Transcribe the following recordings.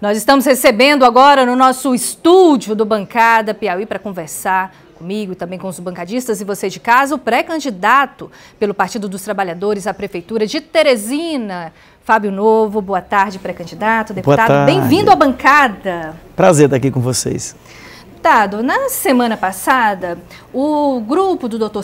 Nós estamos recebendo agora no nosso estúdio do Bancada Piauí para conversar comigo e também com os bancadistas e você de casa, o pré-candidato pelo Partido dos Trabalhadores à Prefeitura de Teresina, Fábio Novo. Boa tarde, pré-candidato, deputado. Bem-vindo à bancada. Prazer estar aqui com vocês. Deputado, na semana passada, o grupo do Dr.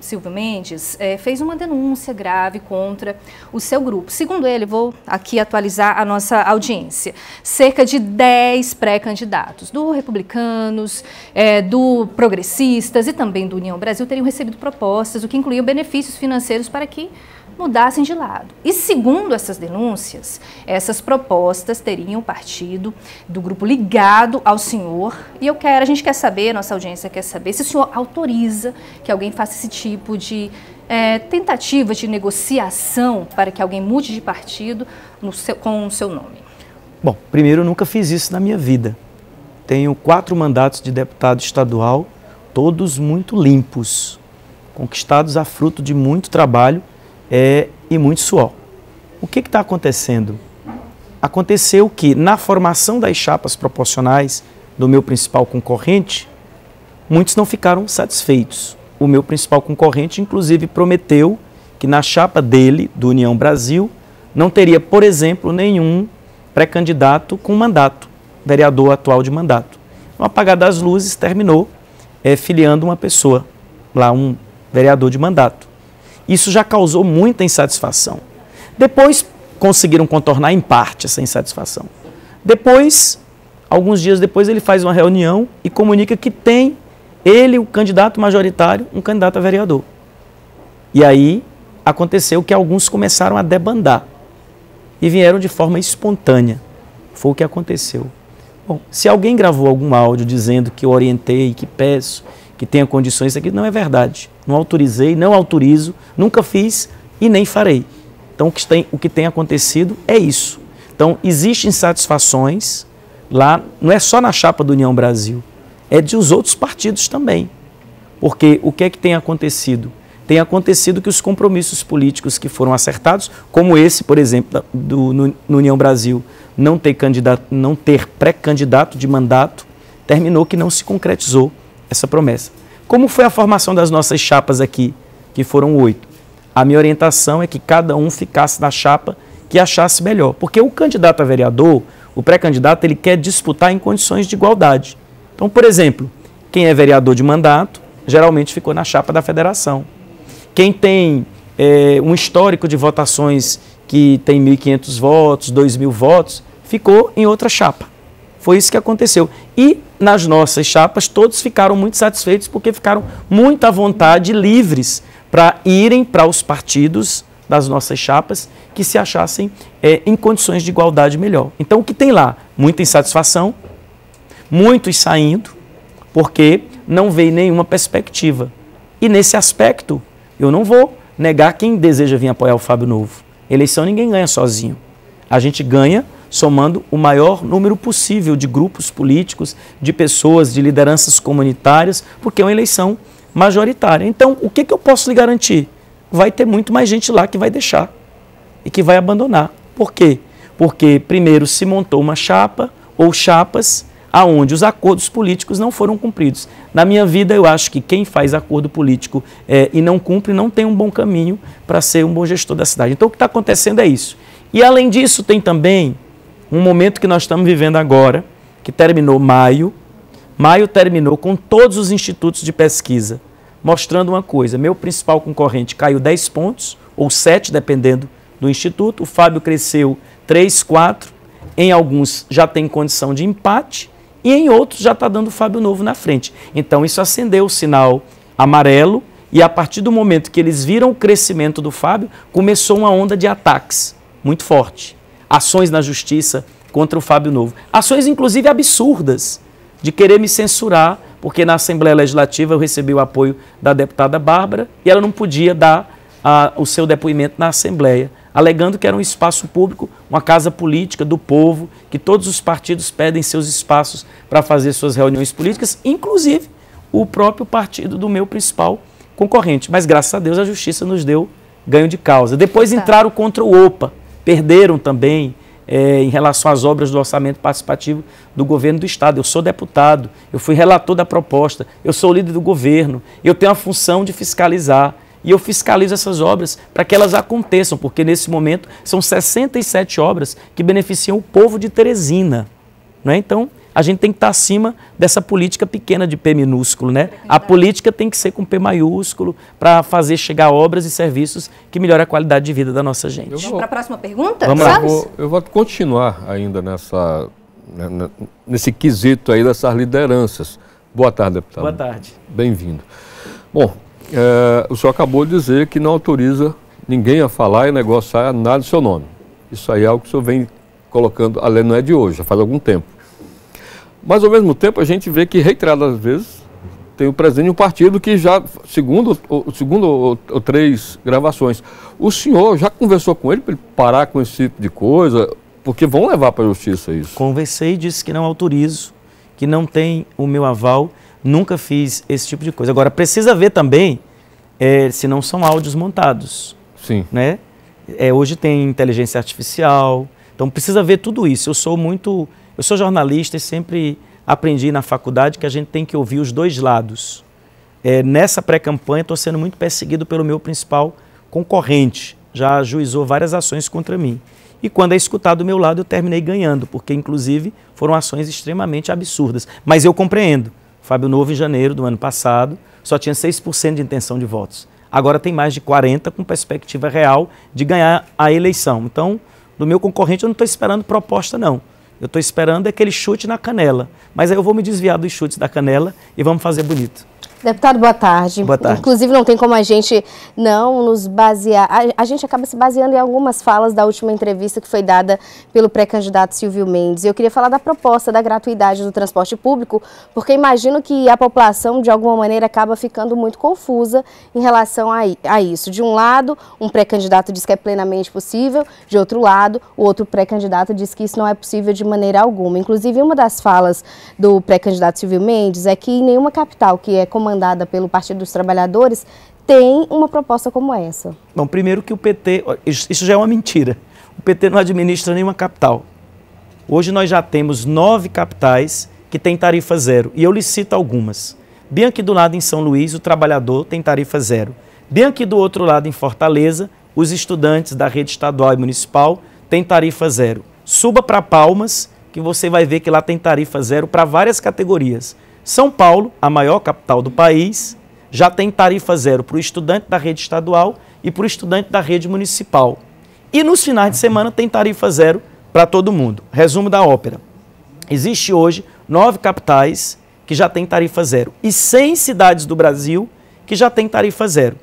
Silvio Mendes eh, fez uma denúncia grave contra o seu grupo. Segundo ele, vou aqui atualizar a nossa audiência, cerca de 10 pré-candidatos do Republicanos, eh, do Progressistas e também do União Brasil teriam recebido propostas, o que incluía benefícios financeiros para que mudassem de lado. E segundo essas denúncias, essas propostas teriam partido do grupo ligado ao senhor. E eu quero, a gente quer saber, nossa audiência quer saber, se o senhor autoriza que alguém faça esse tipo de é, tentativa de negociação para que alguém mude de partido seu, com o seu nome. Bom, primeiro eu nunca fiz isso na minha vida. Tenho quatro mandatos de deputado estadual, todos muito limpos, conquistados a fruto de muito trabalho é, e muito suor. O que está acontecendo? Aconteceu que, na formação das chapas proporcionais do meu principal concorrente, muitos não ficaram satisfeitos. O meu principal concorrente, inclusive, prometeu que na chapa dele, do União Brasil, não teria, por exemplo, nenhum pré-candidato com mandato, vereador atual de mandato. O apagar das luzes, terminou é, filiando uma pessoa, lá um vereador de mandato. Isso já causou muita insatisfação. Depois conseguiram contornar em parte essa insatisfação. Depois, alguns dias depois, ele faz uma reunião e comunica que tem ele, o candidato majoritário, um candidato a vereador. E aí aconteceu que alguns começaram a debandar e vieram de forma espontânea. Foi o que aconteceu. Bom, se alguém gravou algum áudio dizendo que eu orientei, que peço, que tenha condições aqui, não é verdade. Não autorizei, não autorizo, nunca fiz e nem farei. Então, o que tem, o que tem acontecido é isso. Então, existem insatisfações lá, não é só na chapa do União Brasil, é de os outros partidos também. Porque o que é que tem acontecido? Tem acontecido que os compromissos políticos que foram acertados, como esse, por exemplo, do, no, no União Brasil, não ter, candidato, não ter pré-candidato de mandato, terminou que não se concretizou essa promessa. Como foi a formação das nossas chapas aqui, que foram oito? A minha orientação é que cada um ficasse na chapa que achasse melhor. Porque o candidato a vereador, o pré-candidato, ele quer disputar em condições de igualdade. Então, por exemplo, quem é vereador de mandato, geralmente ficou na chapa da federação. Quem tem é, um histórico de votações que tem 1.500 votos, 2.000 votos, ficou em outra chapa. Foi isso que aconteceu. E nas nossas chapas, todos ficaram muito satisfeitos porque ficaram muito à vontade, livres para irem para os partidos das nossas chapas que se achassem é, em condições de igualdade melhor. Então, o que tem lá? Muita insatisfação, muitos saindo, porque não veio nenhuma perspectiva. E nesse aspecto, eu não vou negar quem deseja vir apoiar o Fábio Novo. Eleição ninguém ganha sozinho. A gente ganha somando o maior número possível de grupos políticos, de pessoas, de lideranças comunitárias, porque é uma eleição majoritária. Então, o que, que eu posso lhe garantir? Vai ter muito mais gente lá que vai deixar e que vai abandonar. Por quê? Porque primeiro se montou uma chapa ou chapas aonde os acordos políticos não foram cumpridos. Na minha vida, eu acho que quem faz acordo político é, e não cumpre não tem um bom caminho para ser um bom gestor da cidade. Então, o que está acontecendo é isso. E além disso, tem também um momento que nós estamos vivendo agora, que terminou maio. Maio terminou com todos os institutos de pesquisa mostrando uma coisa: meu principal concorrente caiu 10 pontos, ou 7, dependendo do instituto. O Fábio cresceu 3, 4. Em alguns já tem condição de empate, e em outros já está dando o Fábio Novo na frente. Então isso acendeu o sinal amarelo, e a partir do momento que eles viram o crescimento do Fábio, começou uma onda de ataques muito forte ações na justiça contra o Fábio Novo. Ações, inclusive, absurdas, de querer me censurar, porque na Assembleia Legislativa eu recebi o apoio da deputada Bárbara e ela não podia dar a, ah, o seu depoimento na Assembleia, alegando que era um espaço público, uma casa política do povo, que todos os partidos pedem seus espaços para fazer suas reuniões políticas, inclusive o próprio partido do meu principal concorrente. Mas graças a Deus a justiça nos deu ganho de causa. Depois entraram contra o OPA, perderam também é, em relação às obras do orçamento participativo do governo do Estado. Eu sou deputado, eu fui relator da proposta, eu sou líder do governo, eu tenho a função de fiscalizar. E eu fiscalizo essas obras para que elas aconteçam, porque nesse momento são 67 obras que beneficiam o povo de Teresina. Né? Então, a gente tem que estar acima dessa política pequena de P minúsculo, né? A política tem que ser com P maiúsculo para fazer chegar obras e serviços que melhorem a qualidade de vida da nossa gente. Vamos para a próxima pergunta? Vamos lá. Eu vou, eu vou continuar ainda nessa, né, né, nesse quesito aí dessas lideranças. Boa tarde, deputado. Boa tarde. Bem-vindo. Bom, é, o senhor acabou de dizer que não autoriza ninguém a falar e negociar nada do seu nome. Isso aí é algo que o senhor vem colocando, Além não é de hoje, já faz algum tempo. Mas, ao mesmo tempo, a gente vê que, reiteradas vezes, tem o presidente de um partido que já, segundo, ou, segundo ou, ou, três gravações, o senhor já conversou com ele para ele parar com esse tipo de coisa? Porque vão levar para a justiça isso. Conversei e disse que não autorizo, que não tem o meu aval, nunca fiz esse tipo de coisa. Agora, precisa ver também é, se não são áudios montados. Sim. Né? É, hoje tem inteligência artificial, então precisa ver tudo isso. Eu sou muito eu sou jornalista e sempre aprendi na faculdade que a gente tem que ouvir os dois lados. É, nessa pré-campanha, estou sendo muito perseguido pelo meu principal concorrente. Já ajuizou várias ações contra mim. E quando é escutado do meu lado, eu terminei ganhando, porque, inclusive, foram ações extremamente absurdas. Mas eu compreendo. Fábio Novo, em janeiro do ano passado, só tinha 6% de intenção de votos. Agora tem mais de 40% com perspectiva real de ganhar a eleição. Então, do meu concorrente, eu não estou esperando proposta, não. Eu estou esperando é aquele chute na canela. Mas aí eu vou me desviar dos chutes da canela e vamos fazer bonito. Deputado, boa tarde. Boa tarde. Inclusive, não tem como a gente não nos basear. A, a gente acaba se baseando em algumas falas da última entrevista que foi dada pelo pré-candidato Silvio Mendes. Eu queria falar da proposta da gratuidade do transporte público, porque imagino que a população, de alguma maneira, acaba ficando muito confusa em relação a, a isso. De um lado, um pré-candidato diz que é plenamente possível, de outro lado, o outro pré-candidato diz que isso não é possível de maneira alguma. Inclusive, uma das falas do pré-candidato Silvio Mendes é que em nenhuma capital que é comandante mandada pelo Partido dos Trabalhadores, tem uma proposta como essa? Bom, primeiro que o PT, isso já é uma mentira. O PT não administra nenhuma capital. Hoje nós já temos nove capitais que têm tarifa zero, e eu lhe cito algumas. Bem aqui do lado em São Luís, o trabalhador tem tarifa zero. Bem aqui do outro lado em Fortaleza, os estudantes da rede estadual e municipal têm tarifa zero. Suba para Palmas, que você vai ver que lá tem tarifa zero para várias categorias. São Paulo, a maior capital do país, já tem tarifa zero para o estudante da rede estadual e para o estudante da rede municipal. E nos finais de semana tem tarifa zero para todo mundo. Resumo da ópera. Existe hoje nove capitais que já têm tarifa zero e seis cidades do Brasil que já têm tarifa zero.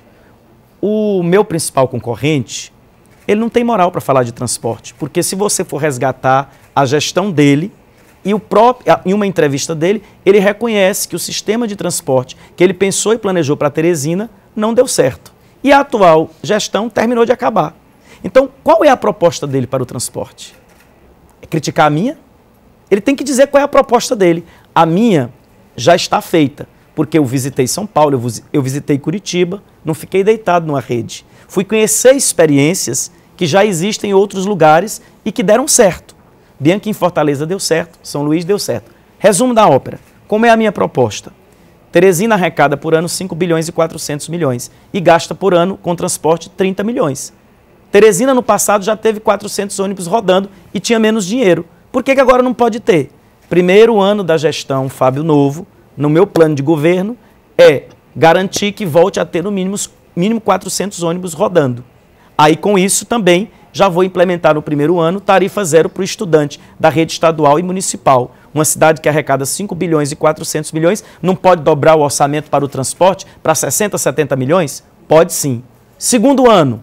O meu principal concorrente, ele não tem moral para falar de transporte, porque se você for resgatar a gestão dele, e o próprio, em uma entrevista dele, ele reconhece que o sistema de transporte que ele pensou e planejou para Teresina não deu certo. E a atual gestão terminou de acabar. Então, qual é a proposta dele para o transporte? É criticar a minha? Ele tem que dizer qual é a proposta dele. A minha já está feita, porque eu visitei São Paulo, eu visitei Curitiba, não fiquei deitado numa rede. Fui conhecer experiências que já existem em outros lugares e que deram certo. Bianca em Fortaleza deu certo, São Luís deu certo. Resumo da ópera. Como é a minha proposta? Teresina arrecada por ano 5 bilhões e 400 milhões e gasta por ano com transporte 30 milhões. Teresina no passado já teve 400 ônibus rodando e tinha menos dinheiro. Por que, que agora não pode ter? Primeiro ano da gestão Fábio Novo, no meu plano de governo, é garantir que volte a ter no mínimo, mínimo 400 ônibus rodando. Aí com isso também já vou implementar no primeiro ano tarifa zero para o estudante da rede estadual e municipal. Uma cidade que arrecada 5 bilhões e 400 milhões não pode dobrar o orçamento para o transporte para 60, 70 milhões? Pode sim. Segundo ano,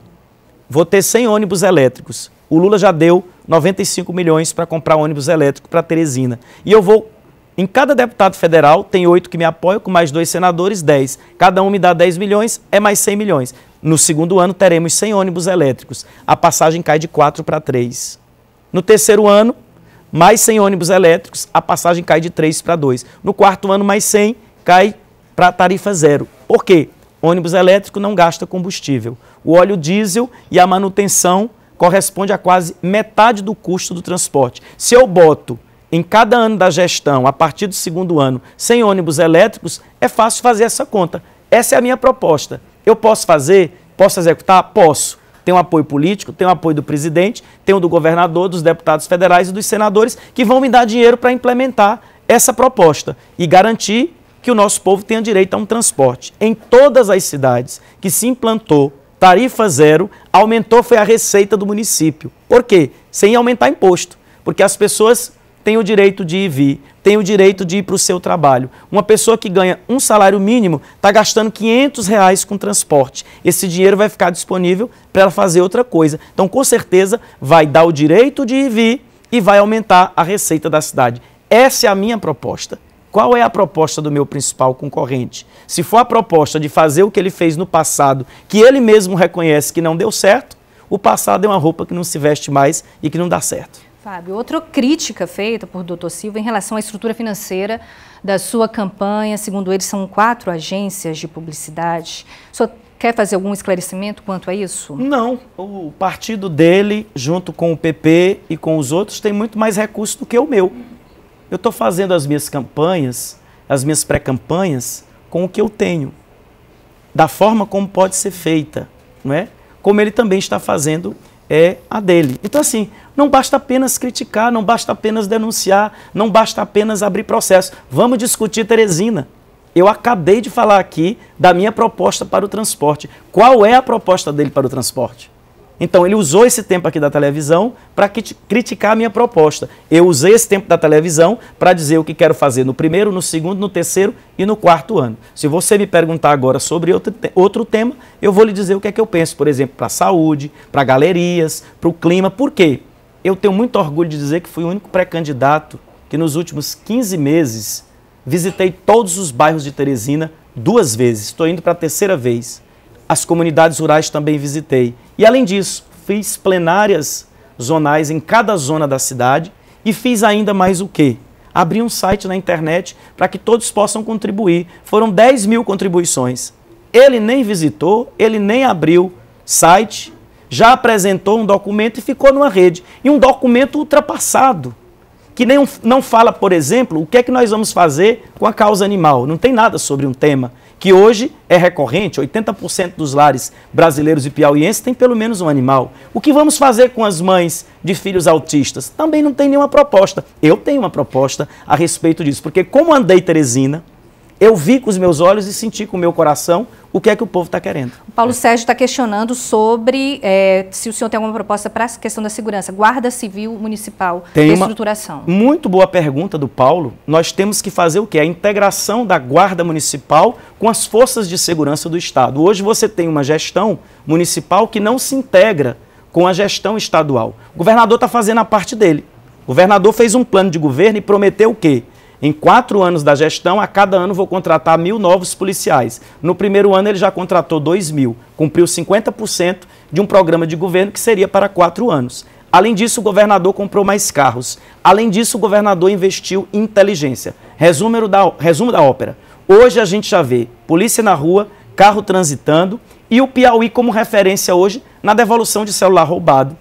vou ter 100 ônibus elétricos. O Lula já deu 95 milhões para comprar ônibus elétrico para Teresina. E eu vou em cada deputado federal, tem oito que me apoiam, com mais dois senadores, 10. Cada um me dá 10 milhões, é mais 100 milhões. No segundo ano, teremos 100 ônibus elétricos. A passagem cai de 4 para 3. No terceiro ano, mais 100 ônibus elétricos. A passagem cai de 3 para 2. No quarto ano, mais 100, cai para tarifa zero. Por quê? Ônibus elétrico não gasta combustível. O óleo diesel e a manutenção corresponde a quase metade do custo do transporte. Se eu boto em cada ano da gestão, a partir do segundo ano, 100 ônibus elétricos, é fácil fazer essa conta. Essa é a minha proposta. Eu posso fazer? Posso executar? Posso. Tem apoio político, tem apoio do presidente, tem o do governador, dos deputados federais e dos senadores que vão me dar dinheiro para implementar essa proposta e garantir que o nosso povo tenha direito a um transporte. Em todas as cidades que se implantou tarifa zero, aumentou foi a receita do município. Por quê? Sem aumentar imposto, porque as pessoas têm o direito de ir e vir, tem o direito de ir para o seu trabalho. Uma pessoa que ganha um salário mínimo está gastando 500 reais com transporte. Esse dinheiro vai ficar disponível para ela fazer outra coisa. Então, com certeza, vai dar o direito de ir e vir e vai aumentar a receita da cidade. Essa é a minha proposta. Qual é a proposta do meu principal concorrente? Se for a proposta de fazer o que ele fez no passado, que ele mesmo reconhece que não deu certo, o passado é uma roupa que não se veste mais e que não dá certo. Fábio, outra crítica feita por Dr. Silva em relação à estrutura financeira da sua campanha, segundo ele, são quatro agências de publicidade. O senhor quer fazer algum esclarecimento quanto a isso? Não. O partido dele, junto com o PP e com os outros, tem muito mais recursos do que o meu. Eu estou fazendo as minhas campanhas, as minhas pré-campanhas, com o que eu tenho, da forma como pode ser feita, não é? Como ele também está fazendo é a dele. Então, assim, não basta apenas criticar, não basta apenas denunciar, não basta apenas abrir processo. Vamos discutir Teresina. Eu acabei de falar aqui da minha proposta para o transporte. Qual é a proposta dele para o transporte? Então ele usou esse tempo aqui da televisão para criticar a minha proposta. Eu usei esse tempo da televisão para dizer o que quero fazer no primeiro, no segundo, no terceiro e no quarto ano. Se você me perguntar agora sobre outro, te outro tema, eu vou lhe dizer o que é que eu penso, por exemplo, para a saúde, para galerias, para o clima. Por quê? Eu tenho muito orgulho de dizer que fui o único pré-candidato que nos últimos 15 meses visitei todos os bairros de Teresina duas vezes. Estou indo para a terceira vez. As comunidades rurais também visitei. E além disso, fiz plenárias zonais em cada zona da cidade e fiz ainda mais o quê? Abri um site na internet para que todos possam contribuir. Foram 10 mil contribuições. Ele nem visitou, ele nem abriu site, já apresentou um documento e ficou numa rede. E um documento ultrapassado, que nem não fala, por exemplo, o que é que nós vamos fazer com a causa animal. Não tem nada sobre um tema que hoje é recorrente, 80% dos lares brasileiros e piauienses tem pelo menos um animal. O que vamos fazer com as mães de filhos autistas? Também não tem nenhuma proposta. Eu tenho uma proposta a respeito disso, porque como andei Teresina, eu vi com os meus olhos e senti com o meu coração o que é que o povo está querendo. O Paulo é. Sérgio está questionando sobre é, se o senhor tem alguma proposta para a questão da segurança. Guarda Civil Municipal, tem reestruturação. muito boa pergunta do Paulo. Nós temos que fazer o quê? A integração da Guarda Municipal com as forças de segurança do Estado. Hoje você tem uma gestão municipal que não se integra com a gestão estadual. O governador está fazendo a parte dele. O governador fez um plano de governo e prometeu o quê? Em quatro anos da gestão, a cada ano vou contratar mil novos policiais. No primeiro ano, ele já contratou dois mil, cumpriu 50% de um programa de governo que seria para quatro anos. Além disso, o governador comprou mais carros. Além disso, o governador investiu em inteligência. Resumo da, resumo da ópera. Hoje a gente já vê polícia na rua, carro transitando e o Piauí como referência hoje na devolução de celular roubado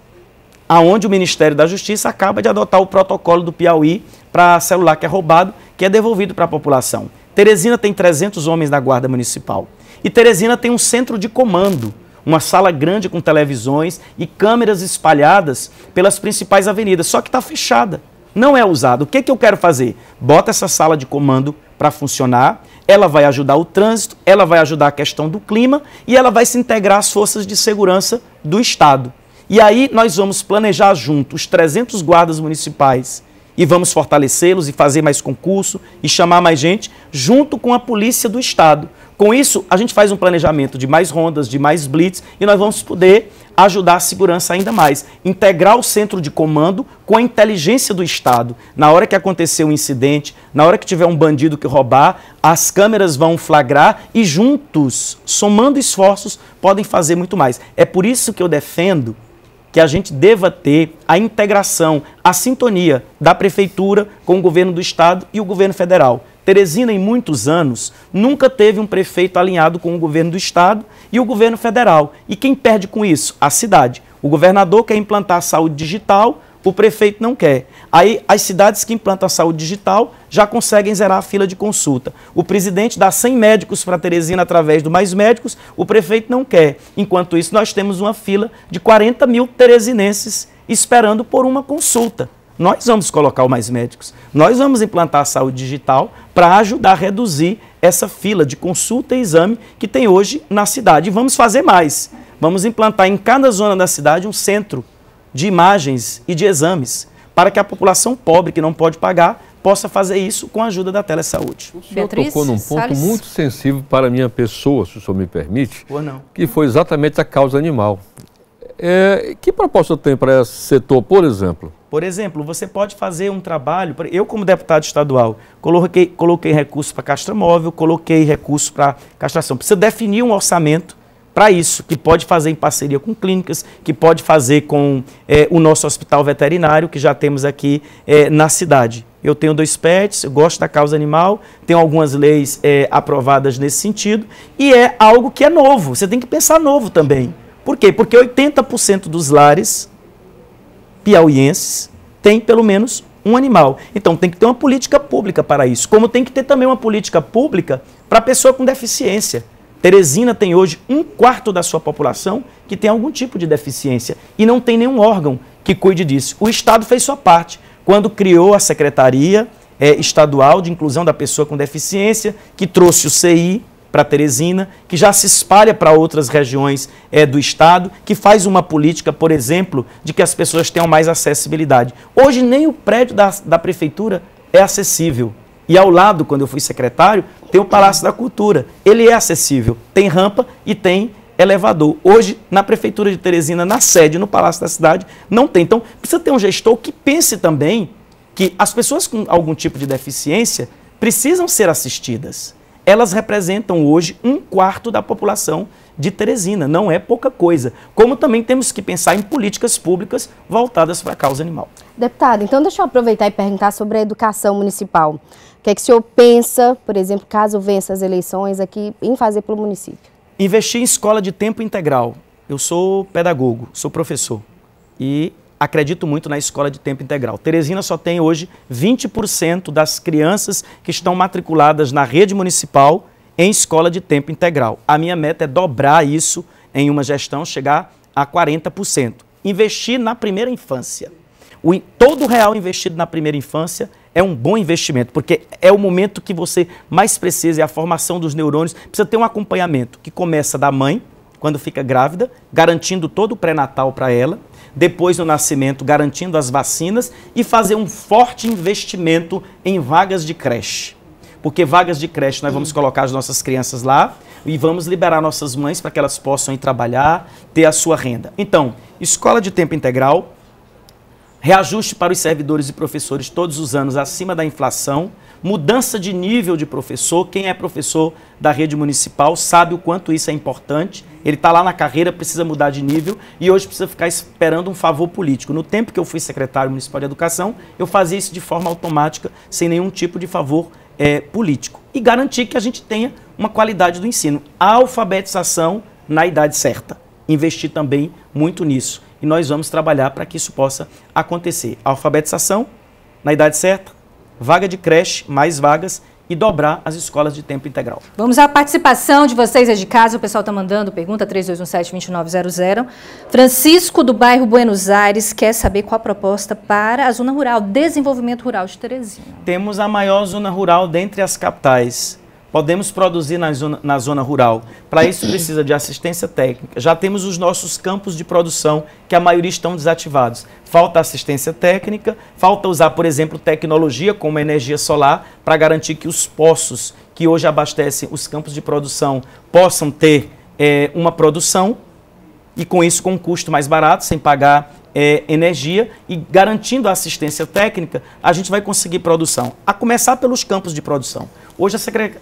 aonde o Ministério da Justiça acaba de adotar o protocolo do Piauí para celular que é roubado, que é devolvido para a população. Teresina tem 300 homens da Guarda Municipal. E Teresina tem um centro de comando, uma sala grande com televisões e câmeras espalhadas pelas principais avenidas, só que está fechada, não é usada. O que, que eu quero fazer? Bota essa sala de comando para funcionar, ela vai ajudar o trânsito, ela vai ajudar a questão do clima e ela vai se integrar às forças de segurança do Estado. E aí nós vamos planejar junto os 300 guardas municipais e vamos fortalecê-los e fazer mais concurso e chamar mais gente junto com a polícia do estado. Com isso, a gente faz um planejamento de mais rondas, de mais blitz e nós vamos poder ajudar a segurança ainda mais, integrar o centro de comando com a inteligência do Estado. Na hora que acontecer um incidente, na hora que tiver um bandido que roubar, as câmeras vão flagrar e juntos, somando esforços, podem fazer muito mais. É por isso que eu defendo que a gente deva ter a integração, a sintonia da prefeitura com o governo do estado e o governo federal. Teresina, em muitos anos, nunca teve um prefeito alinhado com o governo do estado e o governo federal. E quem perde com isso? A cidade. O governador quer implantar a saúde digital o prefeito não quer. Aí as cidades que implantam a saúde digital já conseguem zerar a fila de consulta. O presidente dá 100 médicos para Teresina através do Mais Médicos, o prefeito não quer. Enquanto isso, nós temos uma fila de 40 mil teresinenses esperando por uma consulta. Nós vamos colocar o Mais Médicos, nós vamos implantar a saúde digital para ajudar a reduzir essa fila de consulta e exame que tem hoje na cidade. E vamos fazer mais. Vamos implantar em cada zona da cidade um centro de imagens e de exames, para que a população pobre que não pode pagar possa fazer isso com a ajuda da telesaúde. O senhor Beatriz tocou num ponto Salles. muito sensível para a minha pessoa, se o senhor me permite, que foi exatamente a causa animal. É, que proposta tem para esse setor, por exemplo? Por exemplo, você pode fazer um trabalho. Eu, como deputado estadual, coloquei, coloquei recurso para castramóvel, coloquei recurso para castração. Precisa definir um orçamento para isso, que pode fazer em parceria com clínicas, que pode fazer com é, o nosso hospital veterinário, que já temos aqui é, na cidade. Eu tenho dois pets, eu gosto da causa animal, tenho algumas leis é, aprovadas nesse sentido, e é algo que é novo, você tem que pensar novo também. Por quê? Porque 80% dos lares piauienses têm pelo menos um animal. Então tem que ter uma política pública para isso, como tem que ter também uma política pública para a pessoa com deficiência. Teresina tem hoje um quarto da sua população que tem algum tipo de deficiência e não tem nenhum órgão que cuide disso. O Estado fez sua parte quando criou a Secretaria é, Estadual de Inclusão da Pessoa com Deficiência, que trouxe o CI, para Teresina, que já se espalha para outras regiões é, do estado, que faz uma política, por exemplo, de que as pessoas tenham mais acessibilidade. Hoje nem o prédio da, da prefeitura é acessível. E ao lado, quando eu fui secretário, tem o Palácio da Cultura. Ele é acessível, tem rampa e tem elevador. Hoje, na Prefeitura de Teresina, na sede, no Palácio da Cidade, não tem. Então, precisa ter um gestor que pense também que as pessoas com algum tipo de deficiência precisam ser assistidas. Elas representam hoje um quarto da população de Teresina, não é pouca coisa. Como também temos que pensar em políticas públicas voltadas para a causa animal. Deputado, então deixa eu aproveitar e perguntar sobre a educação municipal que é que o senhor pensa, por exemplo, caso vença as eleições aqui, em fazer pelo município? Investir em escola de tempo integral. Eu sou pedagogo, sou professor e acredito muito na escola de tempo integral. Teresina só tem hoje 20% das crianças que estão matriculadas na rede municipal em escola de tempo integral. A minha meta é dobrar isso em uma gestão, chegar a 40%. Investir na primeira infância. O, todo real investido na primeira infância é um bom investimento, porque é o momento que você mais precisa, é a formação dos neurônios, precisa ter um acompanhamento que começa da mãe, quando fica grávida, garantindo todo o pré-natal para ela, depois do nascimento, garantindo as vacinas e fazer um forte investimento em vagas de creche. Porque vagas de creche nós vamos colocar as nossas crianças lá e vamos liberar nossas mães para que elas possam ir trabalhar, ter a sua renda. Então, escola de tempo integral, reajuste para os servidores e professores todos os anos acima da inflação, mudança de nível de professor. Quem é professor da rede municipal sabe o quanto isso é importante. Ele está lá na carreira, precisa mudar de nível e hoje precisa ficar esperando um favor político. No tempo que eu fui secretário municipal de educação, eu fazia isso de forma automática, sem nenhum tipo de favor é, político. E garantir que a gente tenha uma qualidade do ensino. A alfabetização na idade certa. Investir também muito nisso e nós vamos trabalhar para que isso possa acontecer. Alfabetização na idade certa, vaga de creche, mais vagas e dobrar as escolas de tempo integral. Vamos à participação de vocês aí de casa, o pessoal está mandando pergunta 3217-2900. Francisco, do bairro Buenos Aires, quer saber qual a proposta para a zona rural, desenvolvimento rural de Terezinha. Temos a maior zona rural dentre as capitais podemos produzir na zona, na zona rural. Para isso precisa de assistência técnica. Já temos os nossos campos de produção, que a maioria estão desativados. Falta assistência técnica, falta usar, por exemplo, tecnologia como energia solar para garantir que os poços que hoje abastecem os campos de produção possam ter é, uma produção e com isso com um custo mais barato, sem pagar é, energia e garantindo a assistência técnica, a gente vai conseguir produção. A começar pelos campos de produção. Hoje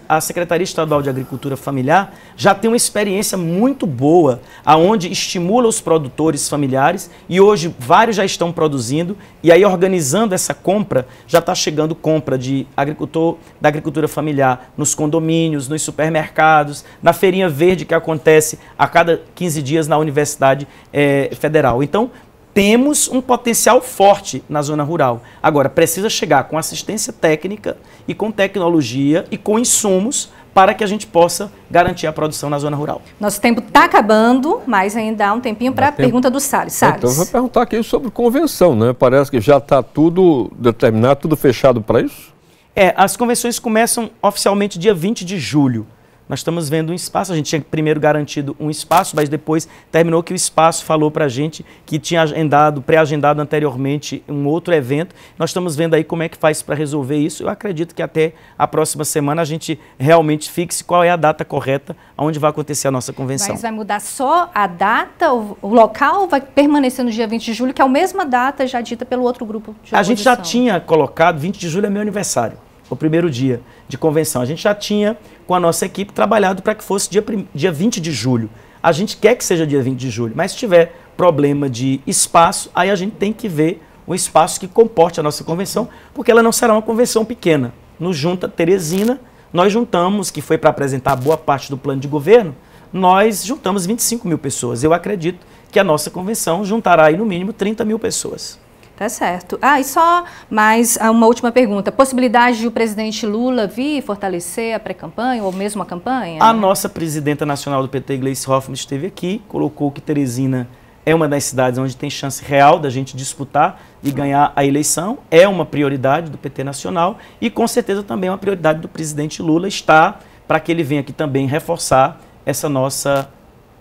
a Secretaria Estadual de Agricultura Familiar já tem uma experiência muito boa, aonde estimula os produtores familiares e hoje vários já estão produzindo e aí organizando essa compra, já está chegando compra de agricultor da agricultura familiar nos condomínios, nos supermercados, na feirinha verde que acontece a cada 15 dias na Universidade eh, Federal. Então temos um potencial forte na zona rural. Agora, precisa chegar com assistência técnica e com tecnologia e com insumos para que a gente possa garantir a produção na zona rural. Nosso tempo está acabando, mas ainda há um tempinho para a pergunta do Salles. É, Salles. Então, eu vou perguntar aqui sobre convenção, né? Parece que já está tudo determinado, tudo fechado para isso? É, as convenções começam oficialmente dia 20 de julho. Nós estamos vendo um espaço, a gente tinha primeiro garantido um espaço, mas depois terminou que o espaço falou para a gente que tinha agendado, pré-agendado anteriormente um outro evento. Nós estamos vendo aí como é que faz para resolver isso. Eu acredito que até a próxima semana a gente realmente fixe qual é a data correta onde vai acontecer a nossa convenção. Mas vai mudar só a data, o local vai permanecer no dia 20 de julho, que é a mesma data já dita pelo outro grupo de oposição. A gente já tinha colocado, 20 de julho é meu aniversário, o primeiro dia de convenção. A gente já tinha com a nossa equipe trabalhado para que fosse dia, dia 20 de julho. A gente quer que seja dia 20 de julho, mas se tiver problema de espaço, aí a gente tem que ver um espaço que comporte a nossa convenção, porque ela não será uma convenção pequena. No Junta Teresina, nós juntamos, que foi para apresentar boa parte do plano de governo, nós juntamos 25 mil pessoas. Eu acredito que a nossa convenção juntará aí no mínimo 30 mil pessoas. Tá certo. Ah, e só mais ah, uma última pergunta. Possibilidade de o presidente Lula vir fortalecer a pré-campanha ou mesmo a campanha? A nossa presidenta nacional do PT, Gleice Hoffmann, esteve aqui, colocou que Teresina é uma das cidades onde tem chance real da gente disputar e ganhar a eleição. É uma prioridade do PT nacional e com certeza também é uma prioridade do presidente Lula estar para que ele venha aqui também reforçar essa nossa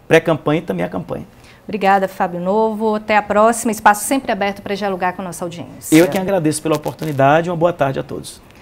pré-campanha e também a campanha. Obrigada, Fábio Novo. Até a próxima. Espaço sempre aberto para dialogar com a nossa audiência. Eu é que agradeço pela oportunidade. Uma boa tarde a todos.